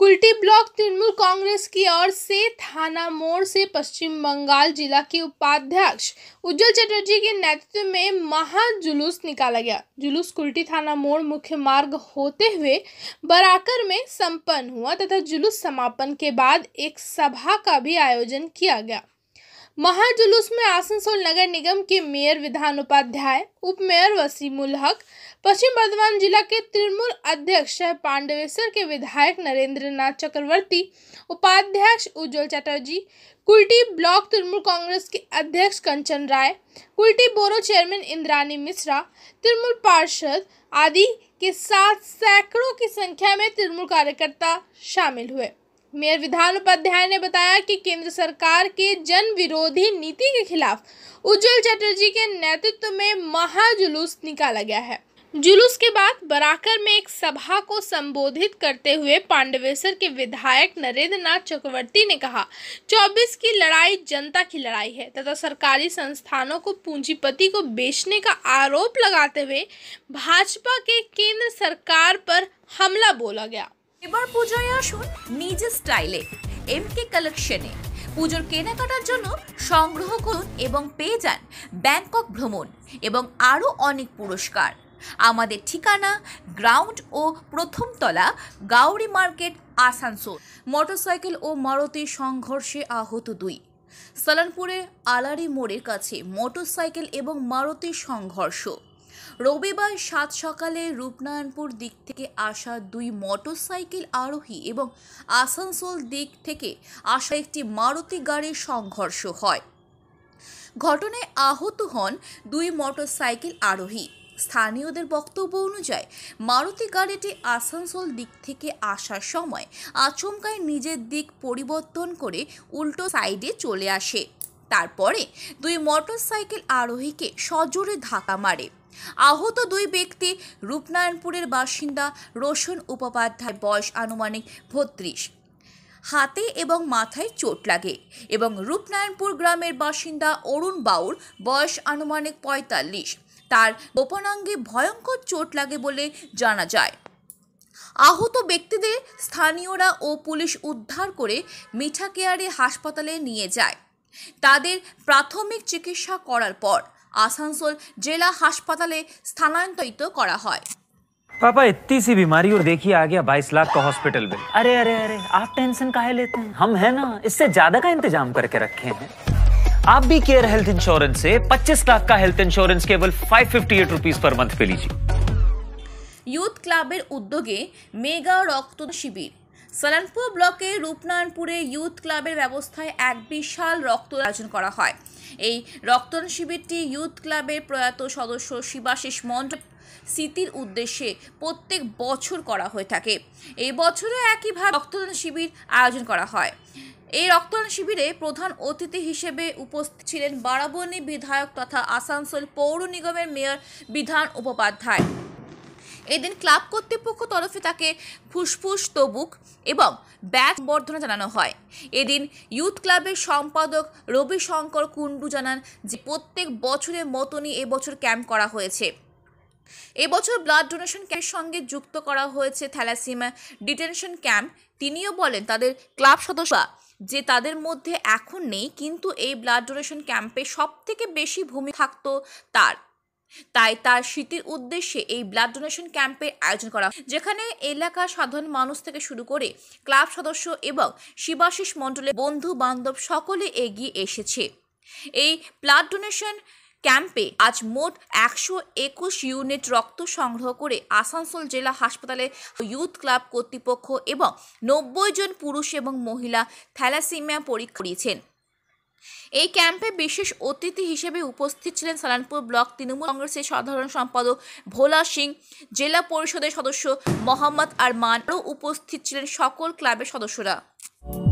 कुलटी block Trinamool Congress की ओर से थाना मोड़ से पश्चिम बंगाल जिला के उपाध्यक्ष उज्जवल चटर्जी के नेतृत्व में महाजुलूस निकाला गया जुलूस कुलटी थाना मोड़ मुख्य मार्ग होते हुए बराकर में संपन्न हुआ तथा जुलूस समापन के बाद एक सभा का भी आयोजन किया गया महाजुलूस में आसनसोल नगर निगम के मेयर विधान उपाध्याय उप मेयर वसीमुल हक पश्चिम बर्धमान जिला के तृणमूल अध्यक्ष पांडवेश्वर के विधायक नरेंद्र नाथ चक्रवर्ती उपाध्यक्ष उज्जवल चटर्जी कुलटी ब्लॉक तृणमूल कांग्रेस के अध्यक्ष कंचन राय कुलटी बोरो चेयरमैन इंद्रानी मिश्रा तृणमूल पार्षद आदि के साथ सैकड़ों की संख्या में तृणमूल कार्यकर्ता शामिल हुए मेयर विधान उपाध्याय ने बताया कि केंद्र सरकार के जन विरोधी नीति के खिलाफ उज्जवल चटर्जी के नेतृत्व में महाजुलूस निकाला गया है जुलूस के बाद बराकर में एक सभा को संबोधित करते हुए पांडवेसर के विधायक नरेंद्र नाथ चक्रवर्ती ने कहा 24 की लड़ाई जनता की लड़ाई है तथा सरकारी संस्थानों को पूंजीपति को बेचने का आरोप लगाते हुए भाजपा के केंद्र सरकार पर हमला बोला गया এবার পূজায় আসুন নিজের স্টাইলে এমকে কালেকশনে পুজোর কেনাকাটার জন্য সংগ্রহ করুন এবং পেয়ে যান ব্যাংকক ভ্রমণ এবং আরও অনেক পুরস্কার আমাদের ঠিকানা গ্রাউন্ড ও প্রথমতলা গাউরি মার্কেট আসানসোল মোটরসাইকেল ও মারুতি সংঘর্ষে আহত দুই সালানপুরে আলারি মোড়ের কাছে মোটরসাইকেল এবং মারুতি সংঘর্ষ রবিবার সাত সকালে রূপনারায়ণপুর দিক থেকে আসা দুই মোটরসাইকেল আরোহী এবং আসানসোল দিক থেকে আসা একটি মারুতি গাড়ির সংঘর্ষ হয় ঘটনায় আহত হন দুই মোটরসাইকেল আরোহী স্থানীয়দের বক্তব্য অনুযায়ী মারুতি গাড়িটি আসানসোল দিক থেকে আসার সময় আচমকায় নিজের দিক পরিবর্তন করে উল্টো সাইডে চলে আসে তারপরে দুই মোটরসাইকেল আরোহীকে সজোরে ধাক্কা মারে আহত দুই ব্যক্তি রূপনারায়ণপুরের বাসিন্দা রোশন উপাধ্যায় বয়স আনুমানিক বত্রিশ হাতে এবং মাথায় চোট লাগে এবং রূপনারায়ণপুর গ্রামের বাসিন্দা অরুণ বাউর বয়স আনুমানিক পঁয়তাল্লিশ তার গোপনাঙ্গে ভয়ঙ্কর চোট লাগে বলে জানা যায় আহত ব্যক্তিদের স্থানীয়রা ও পুলিশ উদ্ধার করে মিঠাকেয়ারে হাসপাতালে নিয়ে যায় তাদের প্রাথমিক চিকিৎসা করার পর आसानसोल जिला हासपाले स्थानान्तरित तो कर पापा इतनी सी बीमारी और देखिए आ गया बाईस लाख का हॉस्पिटल बिल अरे अरे अरे आप टेंशन काहे लेते हैं हम है ना इससे ज्यादा का इंतजाम करके रखे हैं आप भी केयर हेल्थ इंश्योरेंस से 25 लाख का हेल्थ इंश्योरेंस केवल 558 फिफ्टी पर मंथ पे लीजिए यूथ ক্লাবের उद्योगे मेगा रक्त शिविर সালানপুর ব্লকে রূপনারায়ণপুরে ইউথ ক্লাবের ব্যবস্থায় এক বিশাল রক্ত আয়োজন করা হয় এই রক্তদান শিবিরটি ইউথ ক্লাবের প্রয়াত সদস্য শিবাশিস মণ্ডল স্মৃতির উদ্দেশ্যে প্রত্যেক বছর করা হয়ে থাকে এই বছরও একইভাবে রক্তদান শিবির আয়োজন করা হয় এই রক্তদান শিবিরে প্রধান অতিথি হিসেবে উপস্থিত ছিলেন বারাবনী বিধায়ক তথা আসানসোল পৌর নিগমের মেয়র বিধান উপাধ্যায় এদিন ক্লাব কর্তৃপক্ষ তরফে তাকে ফুসফুস তবুক এবং ব্যাট বর্ধনা জানানো হয় এদিন ইউথ ক্লাবের সম্পাদক রবি শঙ্কর কুণ্ডু জানান যে প্রত্যেক বছরের মতনই এবছর ক্যাম্প করা হয়েছে এবছর ব্লাড ডোনেশন ক্যাম্পের সঙ্গে যুক্ত করা হয়েছে থ্যালাসিমা ডিটেনশন ক্যাম্প তিনিও বলেন তাদের ক্লাব সদস্য যে তাদের মধ্যে এখন নেই কিন্তু এই ব্লাড ডোনেশন ক্যাম্পে সবথেকে বেশি ভূমি থাকতো তার তাই তার স্মৃতির উদ্দেশ্যে এই ব্লাড ডোনেশন ক্যাম্পের আয়োজন করা যেখানে এলাকার সাধারণ মানুষ থেকে শুরু করে ক্লাব সদস্য এবং শিবাশিস মণ্ডলের বন্ধু বান্ধব সকলে এগিয়ে এসেছে এই ব্লাড ডোনেশন ক্যাম্পে আজ মোট একশো একুশ ইউনিট রক্ত সংগ্রহ করে আসানসোল জেলা হাসপাতালে ইউথ ক্লাব কর্তৃপক্ষ এবং নব্বই জন পুরুষ এবং মহিলা থ্যালাসিমিয়া পরীক্ষা দিয়েছেন এই ক্যাম্পে বিশেষ অতিথি হিসেবে উপস্থিত ছিলেন সালানপুর ব্লক তৃণমূল কংগ্রেসের সাধারণ সম্পাদক ভোলা সিং জেলা পরিষদের সদস্য মোহাম্মদ আরমান উপস্থিত ছিলেন সকল ক্লাবের সদস্যরা